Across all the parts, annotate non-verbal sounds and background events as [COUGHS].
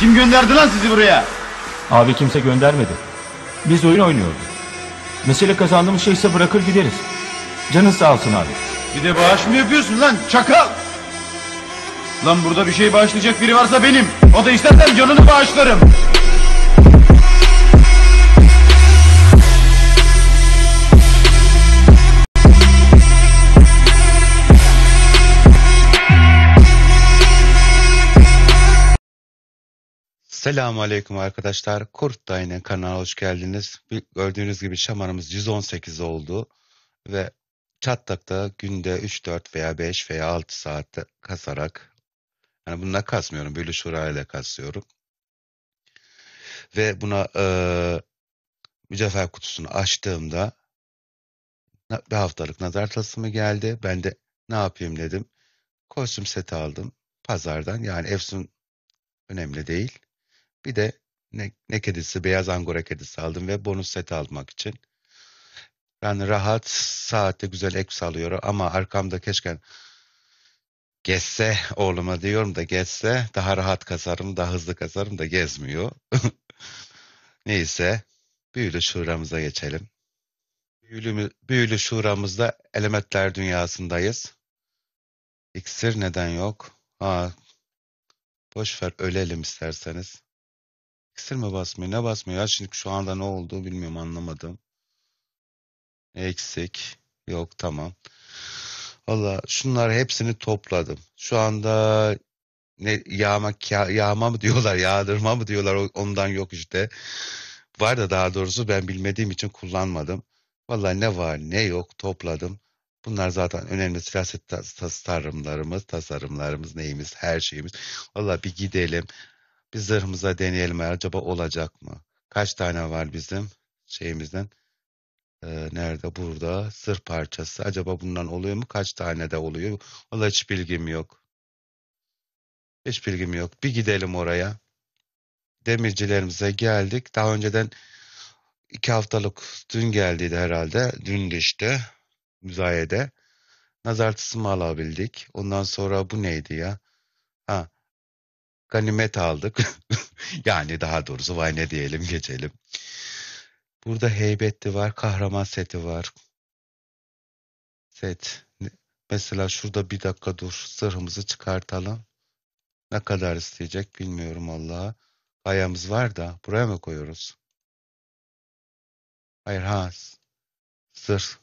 Kim gönderdi lan sizi buraya? Abi kimse göndermedi. Biz oyun oynuyorduk. Mesele kazandığımız şeyse bırakır gideriz. Canın sağ olsun abi. Bir de bağış mı yapıyorsun lan çakal? Lan burada bir şey bağışlayacak biri varsa benim. O da istersen canını bağışlarım. Selamun Aleyküm arkadaşlar. Kurt Dayı'nın kanalına hoş geldiniz. Gördüğünüz gibi şamanımız 118 oldu ve çatlakta günde 3, 4 veya 5 veya 6 saatte kasarak yani bununla kasmıyorum. Böyle şurayla kasıyorum. Ve buna e, mücevher kutusunu açtığımda bir haftalık nazar tasımı geldi. Ben de ne yapayım dedim. Kostüm seti aldım pazardan. Yani Efsun önemli değil. Bir de ne, ne kedisi, beyaz angora kedisi aldım ve bonus set almak için. Ben rahat, saatte güzel ek salıyor ama arkamda keşke gezse oğluma diyorum da gezse daha rahat kazarım, daha hızlı kazarım da gezmiyor. [LAUGHS] Neyse, büyülü şuramıza geçelim. Büyülü, büyülü şuramızda elementler dünyasındayız. İksir neden yok? Ha, boş ver ölelim isterseniz. İksir mi basmıyor? Ne basmıyor? Ya şimdi şu anda ne oldu bilmiyorum anlamadım. Eksik. Yok tamam. Valla şunlar hepsini topladım. Şu anda ne yağma yağma mı diyorlar, yağdırma mı diyorlar ondan yok işte. Var da daha doğrusu ben bilmediğim için kullanmadım. Valla ne var ne yok topladım. Bunlar zaten önemli siyaset tasarımlarımız, tasarımlarımız neyimiz, her şeyimiz. Valla bir gidelim. Bir zırhımıza deneyelim acaba olacak mı? Kaç tane var bizim şeyimizden? Ee, nerede? Burada. Zırh parçası. Acaba bundan oluyor mu? Kaç tane de oluyor? Valla hiç bilgim yok. Hiç bilgim yok. Bir gidelim oraya. Demircilerimize geldik. Daha önceden iki haftalık dün geldiydi herhalde. Dün işte müzayede. Nazartısımı alabildik. Ondan sonra bu neydi ya? ganimet aldık. [LAUGHS] yani daha doğrusu vay ne diyelim geçelim. Burada heybetli var, kahraman seti var. Set. Mesela şurada bir dakika dur. Sırhımızı çıkartalım. Ne kadar isteyecek bilmiyorum Allah'a. Kayamız var da buraya mı koyuyoruz? Hayır ha. sır.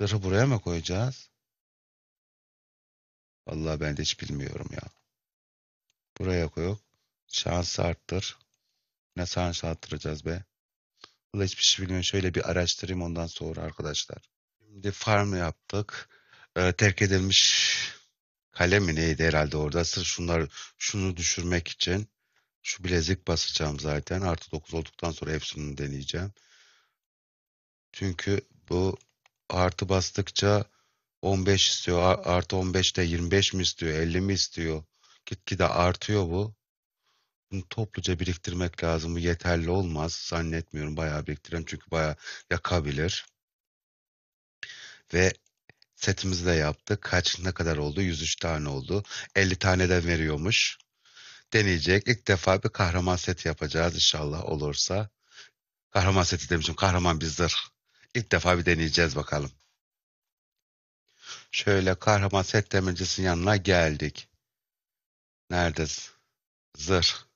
Zırhı buraya mı koyacağız? Vallahi ben de hiç bilmiyorum ya. Buraya koyup şansı arttır. Ne şans arttıracağız be? Vallahi hiçbir şey bilmiyorum. Şöyle bir araştırayım ondan sonra arkadaşlar. Şimdi farm yaptık. Ee, terk edilmiş kale mi neydi herhalde orada. Sırf şunları şunu düşürmek için şu bilezik basacağım zaten. Artı 9 olduktan sonra hepsini deneyeceğim. Çünkü bu artı bastıkça 15 istiyor. Artı 15 de 25 mi istiyor? 50 mi istiyor? Gitgide artıyor bu. Bunu topluca biriktirmek lazım. Bu yeterli olmaz. Zannetmiyorum bayağı biriktiren Çünkü bayağı yakabilir. Ve setimizi de yaptık. Kaç ne kadar oldu? 103 tane oldu. 50 tane de veriyormuş. Deneyecek. İlk defa bir kahraman seti yapacağız inşallah olursa. Kahraman seti demişim. Kahraman bizdir zırh. İlk defa bir deneyeceğiz bakalım. Şöyle kahraman set demircisinin yanına geldik. Nerede? Zır,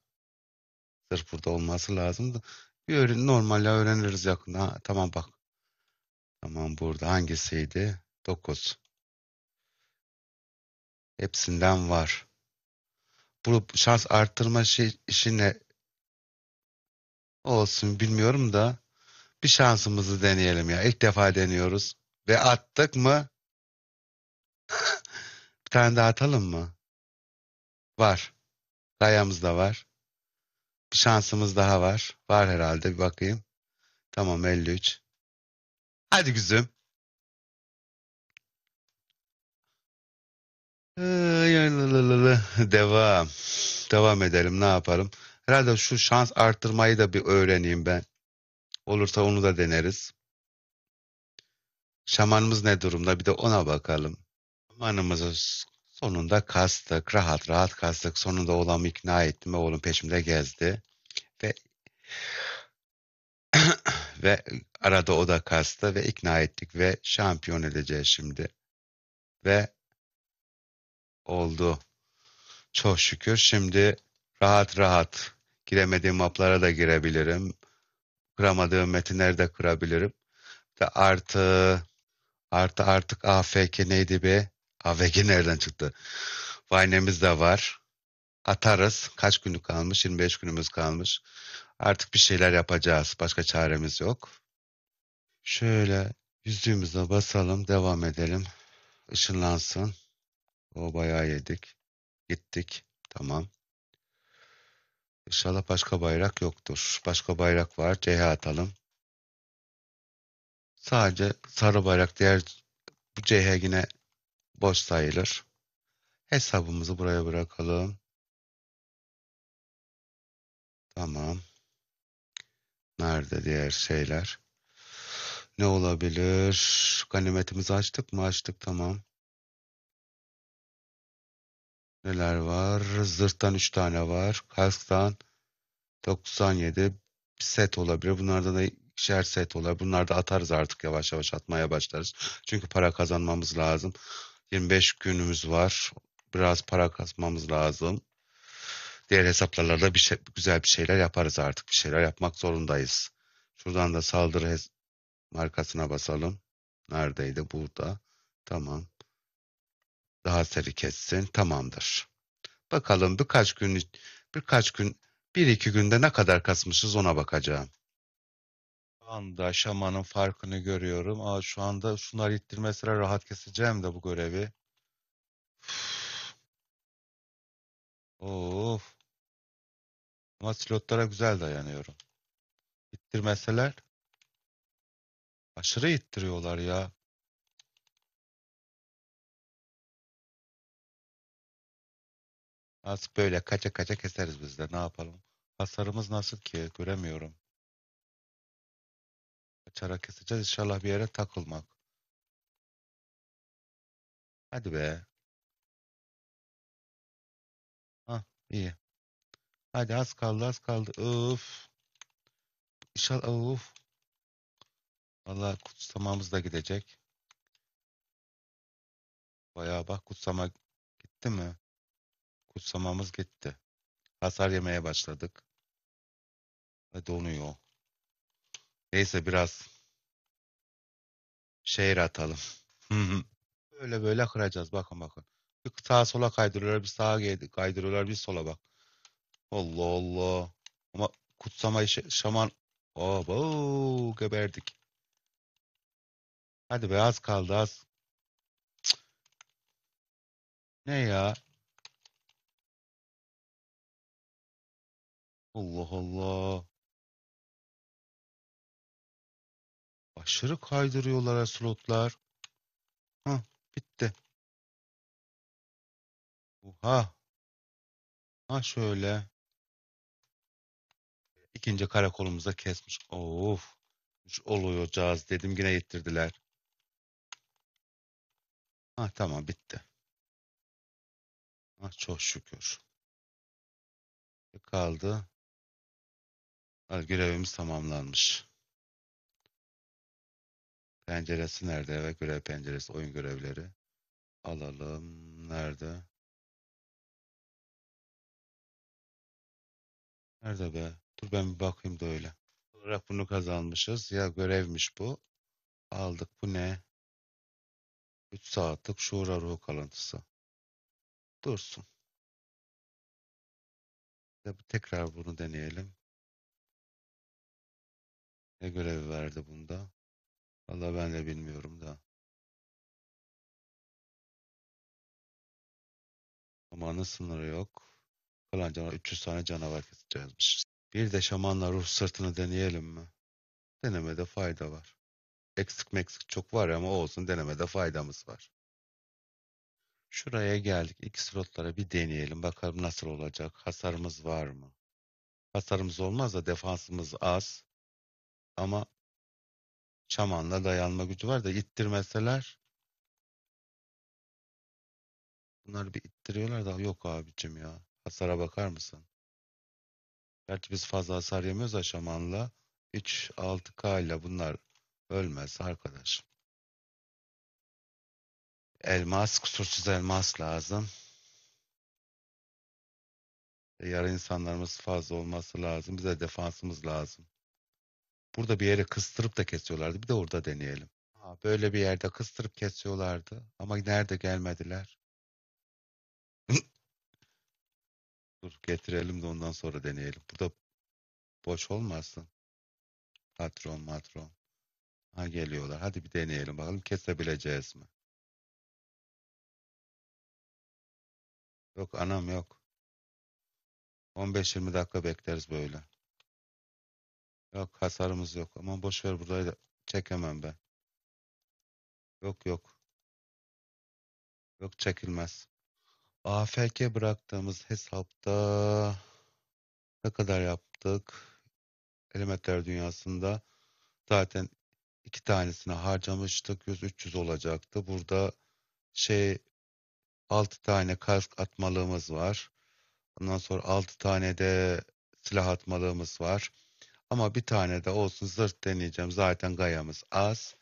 zır burada olması lazım da. Bir normalde öğreniriz yakında. Ha, tamam bak. Tamam burada hangisiydi? 9. Hepsinden var. Bu şans arttırma şey, işine olsun bilmiyorum da bir şansımızı deneyelim ya. İlk defa deniyoruz. Ve attık mı tane daha atalım mı? Var. Gayamız da var. Bir şansımız daha var. Var herhalde bir bakayım. Tamam 53. Hadi güzüm. Devam. Devam edelim ne yaparım. Herhalde şu şans arttırmayı da bir öğreneyim ben. Olursa onu da deneriz. Şamanımız ne durumda bir de ona bakalım. Amanımızı sonunda kastık. Rahat rahat kastık. Sonunda oğlamı ikna ettim ve oğlum peşimde gezdi. Ve [COUGHS] ve arada o da kastı ve ikna ettik ve şampiyon edeceğiz şimdi. Ve oldu. Çok şükür şimdi rahat rahat giremediğim maplara da girebilirim. Kıramadığım metinleri de kırabilirim. ve artı artı artık AFK neydi be? AVG nereden çıktı? Vaynemiz de var. Atarız. Kaç günlük kalmış? 25 günümüz kalmış. Artık bir şeyler yapacağız. Başka çaremiz yok. Şöyle yüzüğümüze basalım. Devam edelim. Işınlansın. O bayağı yedik. Gittik. Tamam. İnşallah başka bayrak yoktur. Başka bayrak var. CH atalım. Sadece sarı bayrak diğer bu CH yine boş sayılır. Hesabımızı buraya bırakalım. Tamam. Nerede diğer şeyler? Ne olabilir? Ganimetimizi açtık mı? Açtık tamam. Neler var? Zırhtan 3 tane var. Kasktan 97 set olabilir. Bunlarda da ikişer set olabilir. Bunları da atarız artık yavaş yavaş atmaya başlarız. Çünkü para kazanmamız lazım. 25 günümüz var. Biraz para kazmamız lazım. Diğer hesaplarla da bir şey, güzel bir şeyler yaparız artık. Bir şeyler yapmak zorundayız. Şuradan da saldırı markasına basalım. Neredeydi? Burada. Tamam. Daha seri kessin. Tamamdır. Bakalım birkaç gün birkaç gün bir iki günde ne kadar kasmışız ona bakacağım anda şamanın farkını görüyorum. Aa, şu anda şunları ittirmesine rahat keseceğim de bu görevi. Of. Ama slotlara güzel dayanıyorum. İttirmeseler aşırı ittiriyorlar ya. Artık böyle kaça kaça keseriz biz de ne yapalım. Hasarımız nasıl ki göremiyorum. Çara keseceğiz. İnşallah bir yere takılmak. Hadi be. Ha ah, iyi. Hadi az kaldı az kaldı. Uf. İnşallah Uf. Valla kutsamamız da gidecek. Bayağı bak kutsama gitti mi? Kutsamamız gitti. Hasar yemeye başladık. Ve donuyor. Neyse biraz şehir atalım. böyle böyle kıracağız. Bakın bakın. Bir sağa sola kaydırıyorlar, bir sağa kaydırıyorlar, bir sola bak. Allah Allah. Ama kutsama kutsamayı şaman... Abo geberdik. Hadi be az kaldı az. Ne ya? Allah Allah. Aşırı kaydırıyorlar slotlar. Ha bitti. Oha. Ha şöyle. İkinci karakolumuza kesmiş. Of. Oluyor caz dedim yine yettirdiler. Ha tamam bitti. Ha çok şükür. Kaldı. Görevimiz tamamlanmış. Penceresi nerede? Eve görev penceresi, oyun görevleri. Alalım. Nerede? Nerede be? Dur ben bir bakayım da öyle. Olarak bunu kazanmışız. Ya görevmiş bu. Aldık. Bu ne? 3 saatlik şuura ruh kalıntısı. Dursun. Tekrar bunu deneyelim. Ne görevi verdi bunda? Valla ben de bilmiyorum da. Şamanın sınırı yok. Kalan canavar 300 tane canavar keseceğizmiş. Bir de şamanla ruh sırtını deneyelim mi? Denemede fayda var. Eksik meksik çok var ama olsun denemede faydamız var. Şuraya geldik. İlk slotlara bir deneyelim. Bakalım nasıl olacak. Hasarımız var mı? Hasarımız olmaz da defansımız az. Ama Çamanla dayanma gücü var da ittirmeseler Bunlar bir ittiriyorlar da yok abicim ya. Hasara bakar mısın? Gerçi biz fazla hasar yemiyoruz aşamanla. 3-6K ile bunlar ölmez arkadaş. Elmas, kusursuz elmas lazım. E, yarı insanlarımız fazla olması lazım. Bize defansımız lazım. Burada bir yere kıstırıp da kesiyorlardı. Bir de orada deneyelim. Ha, böyle bir yerde kıstırıp kesiyorlardı. Ama nerede gelmediler? [LAUGHS] Dur getirelim de ondan sonra deneyelim. Burada boş olmasın. Patron matron. Ha geliyorlar. Hadi bir deneyelim bakalım kesebileceğiz mi? Yok anam yok. 15-20 dakika bekleriz böyle. Yok hasarımız yok. Aman boş ver burayı da çekemem ben. Yok yok. Yok çekilmez. AFK bıraktığımız hesapta ne kadar yaptık? Elementler dünyasında zaten iki tanesini harcamıştık. 100-300 olacaktı. Burada şey 6 tane kask atmalığımız var. Ondan sonra 6 tane de silah atmalığımız var. Ama bir tane de olsun zırt deneyeceğim. Zaten gayamız az.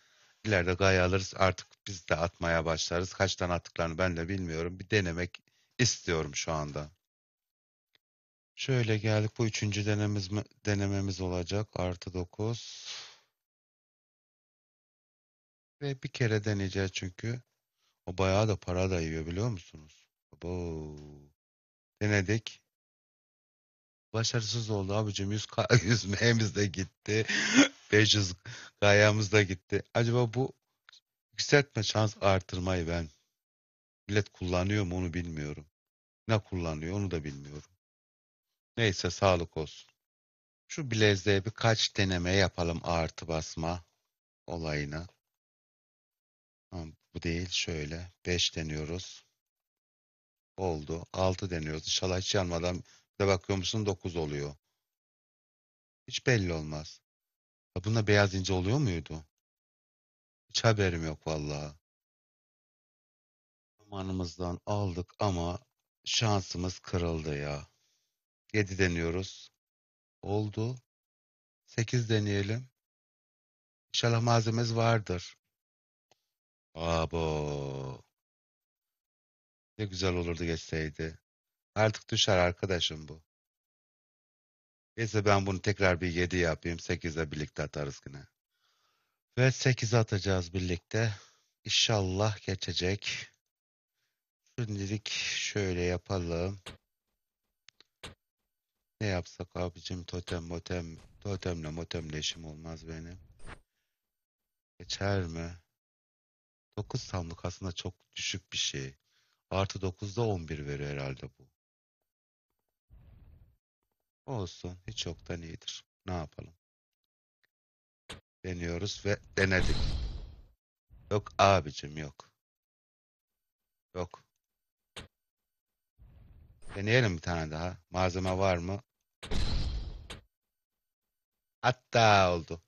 İleride gaya alırız artık biz de atmaya başlarız. Kaç tane attıklarını ben de bilmiyorum. Bir denemek istiyorum şu anda. Şöyle geldik. Bu üçüncü denememiz, denememiz olacak. Artı dokuz Ve bir kere deneyeceğiz çünkü. O bayağı da para da yiyor biliyor musunuz? Abo. Denedik. Başarısız oldu abicim. 100, 100 M'miz de gitti. 500 gayamız da gitti. Acaba bu yükseltme şans artırmayı ben millet kullanıyor mu onu bilmiyorum. Ne kullanıyor onu da bilmiyorum. Neyse sağlık olsun. Şu bileziğe birkaç deneme yapalım artı basma olayına. Ama bu değil şöyle. 5 deniyoruz. Oldu. 6 deniyoruz. İnşallah hiç yanmadan bir musun? 9 oluyor. Hiç belli olmaz. Ya bunda beyaz ince oluyor muydu? Hiç haberim yok vallahi. Zamanımızdan aldık ama şansımız kırıldı ya. 7 deniyoruz. Oldu. 8 deneyelim. İnşallah malzememiz vardır. Abo. Ne güzel olurdu geçseydi. Artık düşer arkadaşım bu. Neyse ben bunu tekrar bir 7 yapayım. 8'e birlikte atarız yine. Ve 8 atacağız birlikte. İnşallah geçecek. Şimdilik şöyle yapalım. Ne yapsak abicim totem motem totemle motemle işim olmaz benim. Geçer mi? 9 tamlık aslında çok düşük bir şey. Artı 9'da 11 veriyor herhalde bu. Olsun. Hiç yoktan iyidir. Ne yapalım? Deniyoruz ve denedik. Yok abicim yok. Yok. Deneyelim bir tane daha. Malzeme var mı? Hatta oldu.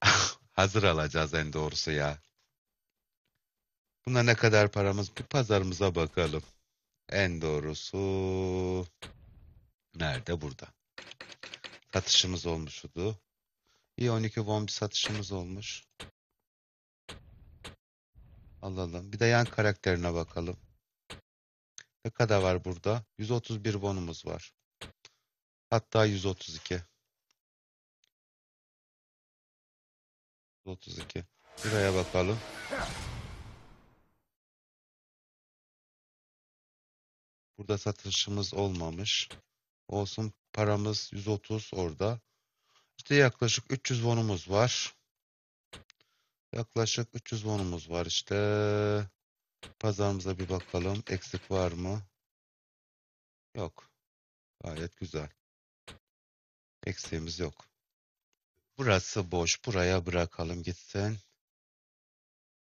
[LAUGHS] Hazır alacağız en doğrusu ya. Buna ne kadar paramız? Bir pazarımıza bakalım. En doğrusu Nerede? Burada. Satışımız olmuştu. İyi 12 won bir satışımız olmuş. Alalım. Bir de yan karakterine bakalım. Ne kadar var burada? 131 bonumuz var. Hatta 132. 132. Buraya bakalım. Burada satışımız olmamış olsun paramız 130 orada. İşte yaklaşık 300 wonumuz var. Yaklaşık 300 wonumuz var işte. Pazarımıza bir bakalım. Eksik var mı? Yok. Gayet güzel. Eksiğimiz yok. Burası boş. Buraya bırakalım gitsin.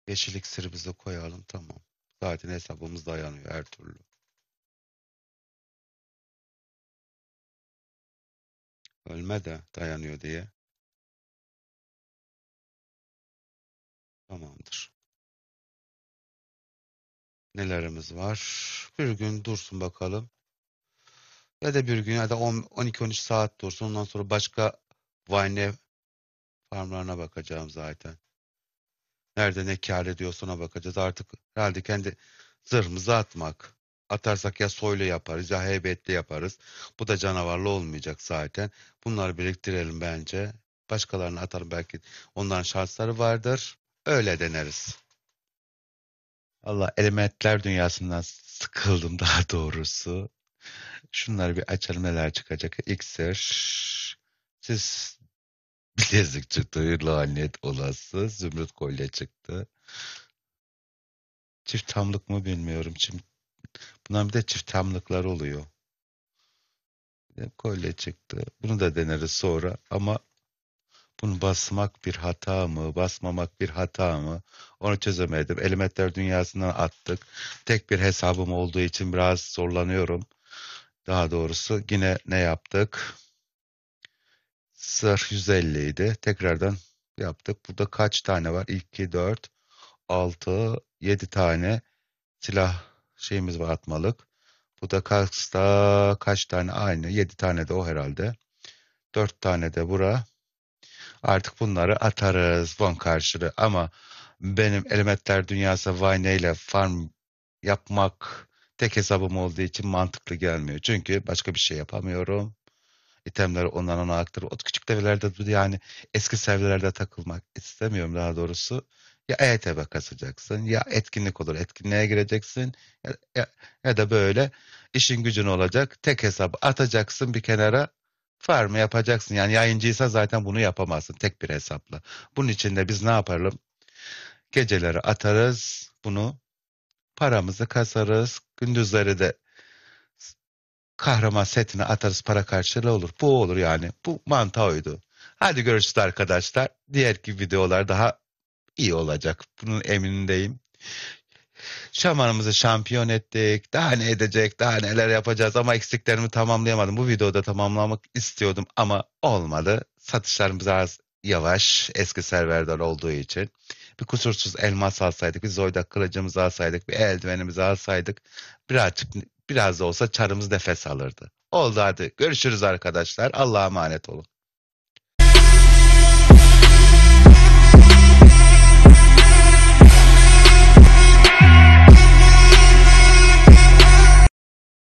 Yeşil iksirimizi koyalım. Tamam. Zaten hesabımız dayanıyor her türlü. Ölme de dayanıyor diye. Tamamdır. Nelerimiz var? Bir gün dursun bakalım. Ya da bir gün ya da 12-13 saat dursun. Ondan sonra başka Vine farmlarına bakacağım zaten. Nerede ne kar ediyorsa ona bakacağız. Artık herhalde kendi zırhımızı atmak atarsak ya soylu yaparız ya heybetli yaparız. Bu da canavarlı olmayacak zaten. Bunları biriktirelim bence. Başkalarına atar belki onların şansları vardır. Öyle deneriz. Allah elementler dünyasından sıkıldım [LAUGHS] daha doğrusu. Şunları bir açalım neler çıkacak. İksir. Siz bilezik çıktı. Lanet olası. Zümrüt kolye çıktı. Çift tamlık mı bilmiyorum. Çift Bunların bir de çift hamlıklar oluyor. Kolye çıktı. Bunu da deneriz sonra ama bunu basmak bir hata mı, basmamak bir hata mı? Onu çözemedim. Elementler dünyasından attık. Tek bir hesabım olduğu için biraz zorlanıyorum. Daha doğrusu yine ne yaptık? Sır 150 idi. Tekrardan yaptık. Burada kaç tane var? 2, 4, 6, 7 tane silah şeyimiz var atmalık. Bu da Kars'ta kaç tane aynı? 7 tane de o herhalde. 4 tane de bura. Artık bunları atarız von karşılığı ama benim elementler dünyası Vine ile farm yapmak tek hesabım olduğu için mantıklı gelmiyor. Çünkü başka bir şey yapamıyorum. İtemleri ondan ona aktarıp o küçük develerde yani eski serverlerde takılmak istemiyorum daha doğrusu ya E-TEB'e ya etkinlik olur etkinliğe gireceksin ya, ya, ya da böyle işin gücün olacak tek hesabı atacaksın bir kenara farm yapacaksın. Yani yayıncıysa zaten bunu yapamazsın tek bir hesapla. Bunun için de biz ne yapalım? Geceleri atarız bunu paramızı kasarız gündüzleri de kahraman setini atarız para karşılığı olur. Bu olur yani. Bu mantığı oydu. Hadi görüşürüz arkadaşlar. Diğer videolar daha iyi olacak. Bunun eminindeyim. Şamanımızı şampiyon ettik. Daha ne edecek, daha neler yapacağız ama eksiklerimi tamamlayamadım. Bu videoda tamamlamak istiyordum ama olmadı. Satışlarımız az yavaş eski serverler olduğu için. Bir kusursuz elmas alsaydık, bir zoyda kılıcımızı alsaydık, bir eldivenimizi alsaydık birazcık biraz da olsa çarımız nefes alırdı. Oldu hadi. Görüşürüz arkadaşlar. Allah'a emanet olun.